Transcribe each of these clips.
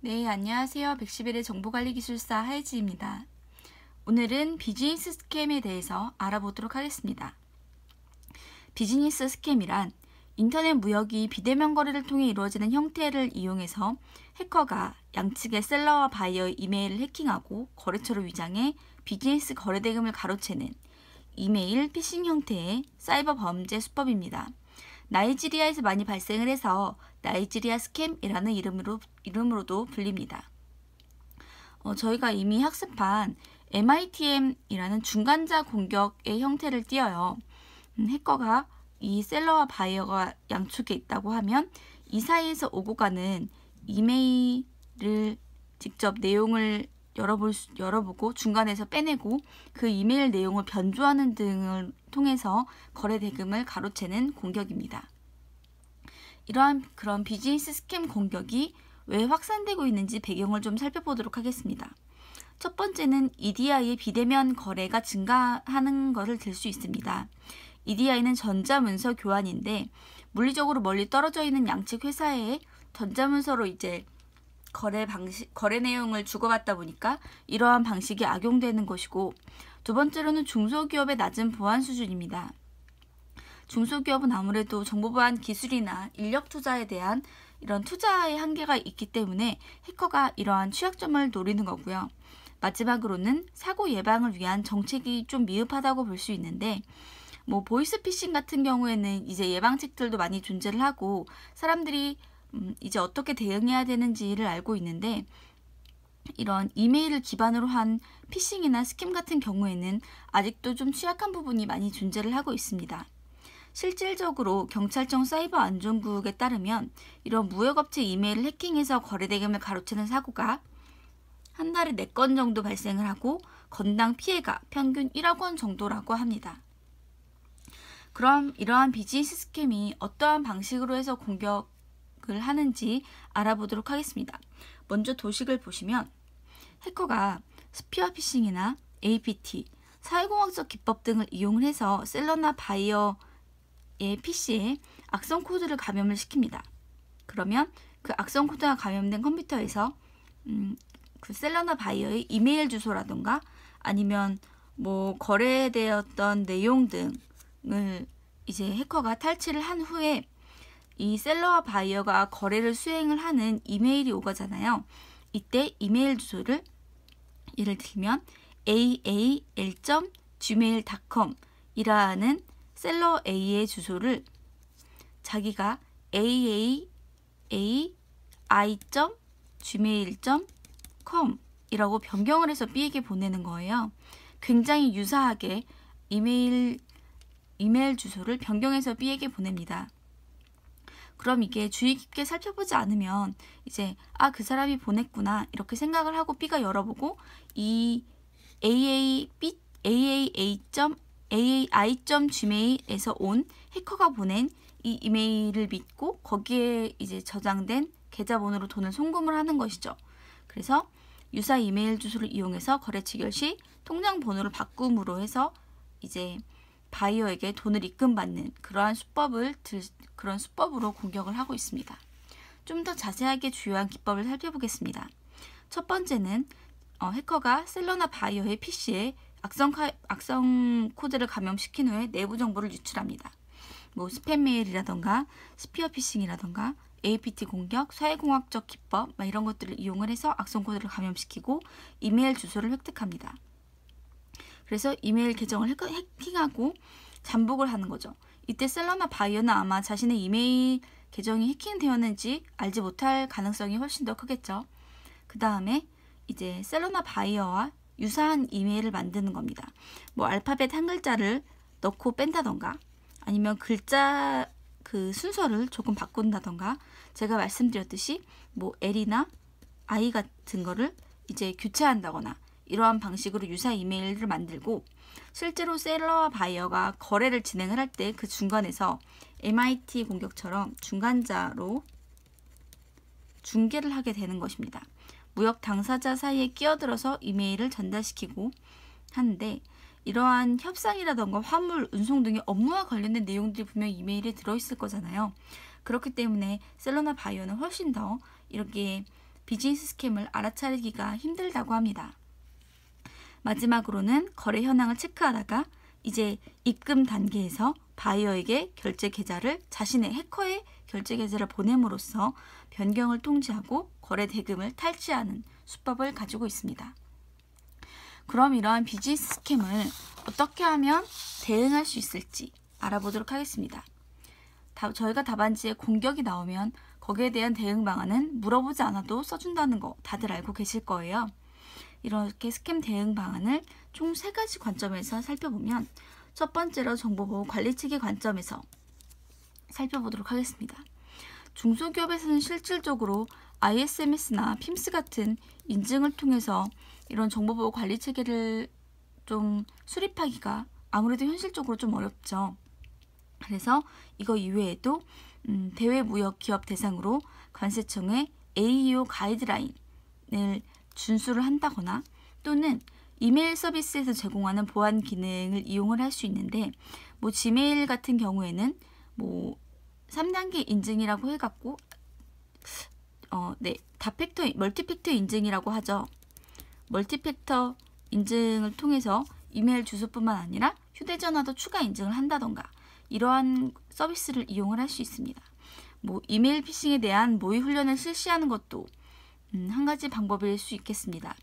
네, 안녕하세요. 111의 정보관리기술사 하혜지입니다. 오늘은 비즈니스 스캠에 대해서 알아보도록 하겠습니다. 비즈니스 스캠이란 인터넷 무역이 비대면 거래를 통해 이루어지는 형태를 이용해서 해커가 양측의 셀러와 바이어의 이메일을 해킹하고 거래처로 위장해 비즈니스 거래 대금을 가로채는 이메일 피싱 형태의 사이버 범죄 수법입니다. 나이지리아에서 많이 발생을 해서 나이지리아 스캠이라는 이름으로, 이름으로도 불립니다. 어, 저희가 이미 학습한 MITM이라는 중간자 공격의 형태를 띄어요. 음, 해커가 이 셀러와 바이어가 양쪽에 있다고 하면 이 사이에서 오고 가는 이메일을 직접 내용을 열어볼 수, 열어보고 중간에서 빼내고 그 이메일 내용을 변조하는 등을 통해서 거래 대금을 가로채는 공격입니다. 이러한 그런 비즈니스 스캠 공격이 왜 확산되고 있는지 배경을 좀 살펴보도록 하겠습니다. 첫 번째는 EDI의 비대면 거래가 증가하는 것을 들 수 있습니다. EDI는 전자문서 교환인데 물리적으로 멀리 떨어져 있는 양측 회사에 전자문서로 이제 거래 방식, 거래 내용을 주고받다 보니까 이러한 방식이 악용되는 것이고 두 번째로는 중소기업의 낮은 보안 수준입니다. 중소기업은 아무래도 정보보안 기술이나 인력 투자에 대한 이런 투자의 한계가 있기 때문에 해커가 이러한 취약점을 노리는 거고요. 마지막으로는 사고 예방을 위한 정책이 좀 미흡하다고 볼 수 있는데 뭐 보이스피싱 같은 경우에는 이제 예방책들도 많이 존재를 하고 사람들이 음, 이제 어떻게 대응해야 되는지를 알고 있는데 이런 이메일을 기반으로 한 피싱이나 스캠 같은 경우에는 아직도 좀 취약한 부분이 많이 존재를 하고 있습니다. 실질적으로 경찰청 사이버 안전국에 따르면 이런 무역업체 이메일을 해킹해서 거래대금을 가로채는 사고가 한 달에 4건 정도 발생을 하고 건당 피해가 평균 1억 원 정도라고 합니다. 그럼 이러한 비즈니스 스캠이 어떠한 방식으로 해서 공격 도식을 하는지 알아보도록 하겠습니다. 먼저 도식을 보시면 해커가 스피어 피싱이나 APT, 사회공학적 기법 등을 이용을 해서 셀러나 바이어의 PC에 악성 코드를 감염을 시킵니다. 그러면 그 악성 코드가 감염된 컴퓨터에서 음, 그 셀러나 바이어의 이메일 주소라던가 아니면 뭐 거래되었던 내용 등을 이제 해커가 탈취를 한 후에 이 셀러와 바이어가 거래를 수행을 하는 이메일이 오가잖아요. 이때 이메일 주소를 예를 들면 aal.gmail.com 이라는 셀러 A의 주소를 자기가 aai.gmail.com 이라고 변경을 해서 B에게 보내는 거예요. 굉장히 유사하게 이메일 이메일 주소를 변경해서 B에게 보냅니다. 그럼 이게 주의 깊게 살펴보지 않으면 이제 아 그 사람이 보냈구나 이렇게 생각을 하고 B가 열어보고 이 AA B AAA. aai.gmail에서 온 해커가 보낸 이 이메일을 믿고 거기에 이제 저장된 계좌번호로 돈을 송금을 하는 것이죠. 그래서 유사 이메일 주소를 이용해서 거래 체결 시 통장 번호를 바꿈으로 해서 이제 바이어에게 돈을 입금받는 그러한 수법을 들, 그런 수법으로 공격을 하고 있습니다. 좀 더 자세하게 주요한 기법을 살펴보겠습니다. 첫 번째는 어, 해커가 셀러나 바이어의 PC에 악성, 카, 악성 코드를 감염시킨 후에 내부 정보를 유출합니다. 뭐 스팸 메일이라던가 스피어 피싱이라던가 APT 공격, 사회공학적 기법 막 이런 것들을 이용을 해서 악성 코드를 감염시키고 이메일 주소를 획득합니다. 그래서 이메일 계정을 해킹, 해킹하고 잠복을 하는 거죠. 이때 셀러나 바이어는 아마 자신의 이메일 계정이 해킹되었는지 알지 못할 가능성이 훨씬 더 크겠죠. 그 다음에 이제 셀러나 바이어와 유사한 이메일을 만드는 겁니다. 뭐 알파벳 한 글자를 넣고 뺀다던가 아니면 글자 그 순서를 조금 바꾼다던가 제가 말씀드렸듯이 뭐 L이나 I 같은 거를 이제 교체한다거나 이러한 방식으로 유사 이메일을 만들고 실제로 셀러와 바이어가 거래를 진행을 할 때 그 중간에서 MIT 공격처럼 중간자로 중계를 하게 되는 것입니다. 무역 당사자 사이에 끼어들어서 이메일을 전달시키고 하는데 이러한 협상이라던가 화물, 운송 등의 업무와 관련된 내용들이 분명 이메일에 들어있을 거잖아요. 그렇기 때문에 셀러나 바이어는 훨씬 더 이렇게 비즈니스 스캠을 알아차리기가 힘들다고 합니다. 마지막으로는 거래 현황을 체크하다가 이제 입금 단계에서 바이어에게 결제 계좌를 자신의 해커의 결제 계좌를 보냄으로써 변경을 통지하고 거래 대금을 탈취하는 수법을 가지고 있습니다. 그럼 이러한 비즈니스 스캠을 어떻게 하면 대응할 수 있을지 알아보도록 하겠습니다. 다, 저희가 답안지에 공격이 나오면 거기에 대한 대응 방안은 물어보지 않아도 써준다는 거 다들 알고 계실 거예요. 이렇게 스캠 대응 방안을 총 세 가지 관점에서 살펴보면 첫 번째로 정보보호 관리 체계 관점에서 살펴보도록 하겠습니다. 중소기업에서는 실질적으로 ISMS나 PIMS 같은 인증을 통해서 이런 정보보호 관리 체계를 좀 수립하기가 아무래도 현실적으로 좀 어렵죠. 그래서 이거 이외에도 음, 대외무역기업 대상으로 관세청의 AEO 가이드라인을 준수를 한다거나 또는 이메일 서비스에서 제공하는 보안 기능을 이용을 할 수 있는데 뭐 지메일 같은 경우에는 뭐 3단계 인증이라고 해갖고 어, 네, 다팩터, 멀티팩터 인증이라고 하죠. 멀티팩터 인증을 통해서 이메일 주소뿐만 아니라 휴대전화도 추가 인증을 한다던가 이러한 서비스를 이용을 할 수 있습니다. 뭐 이메일 피싱에 대한 모의 훈련을 실시하는 것도 음, 한 가지 방법일 수 있겠습니다.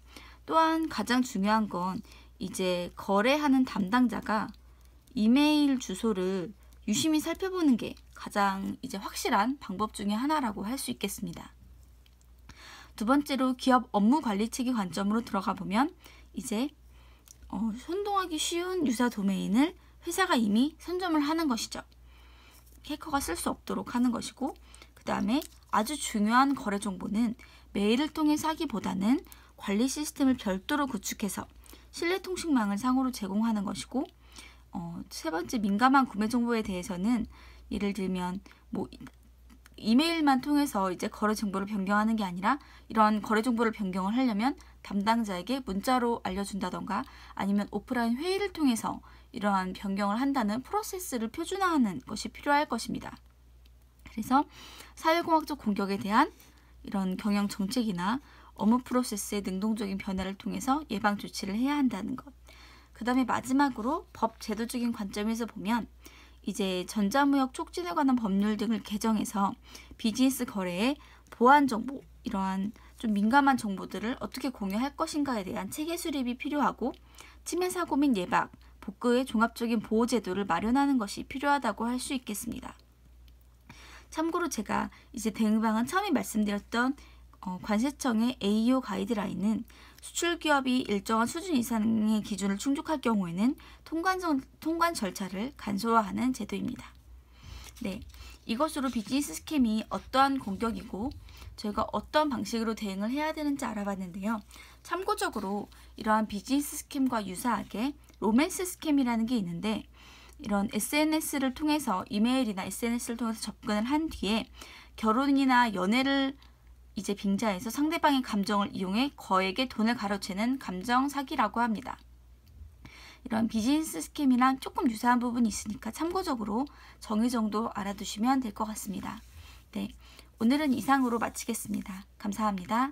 또한 가장 중요한 건 이제 거래하는 담당자가 이메일 주소를 유심히 살펴보는 게 가장 이제 확실한 방법 중의 하나라고 할 수 있겠습니다. 두 번째로 기업 업무 관리 체계 관점으로 들어가 보면 이제 어, 선동하기 쉬운 유사 도메인을 회사가 이미 선점을 하는 것이죠. 해커가 쓸 수 없도록 하는 것이고 그 다음에 아주 중요한 거래 정보는 메일을 통해 사기보다는 관리 시스템을 별도로 구축해서 실내 통신망을 상호로 제공하는 것이고 어, 세 번째 민감한 구매 정보에 대해서는 예를 들면 뭐 이메일만 통해서 이제 거래 정보를 변경하는 게 아니라 이런 거래 정보를 변경을 하려면 담당자에게 문자로 알려준다던가 아니면 오프라인 회의를 통해서 이러한 변경을 한다는 프로세스를 표준화하는 것이 필요할 것입니다. 그래서 사회공학적 공격에 대한 이런 경영 정책이나 업무 프로세스의 능동적인 변화를 통해서 예방 조치를 해야 한다는 것. 그 다음에 마지막으로 법 제도적인 관점에서 보면 이제 전자무역 촉진에 관한 법률 등을 개정해서 비즈니스 거래에 보안 정보, 이러한 좀 민감한 정보들을 어떻게 공유할 것인가에 대한 체계 수립이 필요하고 침해 사고 및 예방, 복구의 종합적인 보호 제도를 마련하는 것이 필요하다고 할 수 있겠습니다. 참고로 제가 이제 대응방안 처음에 말씀드렸던 어, 관세청의 AO e 가이드라인은 수출 기업이 일정한 수준 이상의 기준을 충족할 경우에는 통관, 통관 절차를 간소화하는 제도입니다. 네, 이것으로 비즈니스 스캠이 어떠한 공격이고 저희가 어떤 방식으로 대응을 해야 되는지 알아봤는데요. 참고적으로 이러한 비즈니스 스캠과 유사하게 로맨스 스캠이라는 게 있는데 이런 SNS를 통해서 이메일이나 SNS를 통해서 접근을 한 뒤에 결혼이나 연애를 이제 빙자해서 상대방의 감정을 이용해 거액의 돈을 가로채는 감정 사기라고 합니다. 이런 비즈니스 스캠이랑 조금 유사한 부분이 있으니까 참고적으로 정의 정도 알아두시면 될 것 같습니다. 네. 오늘은 이상으로 마치겠습니다. 감사합니다.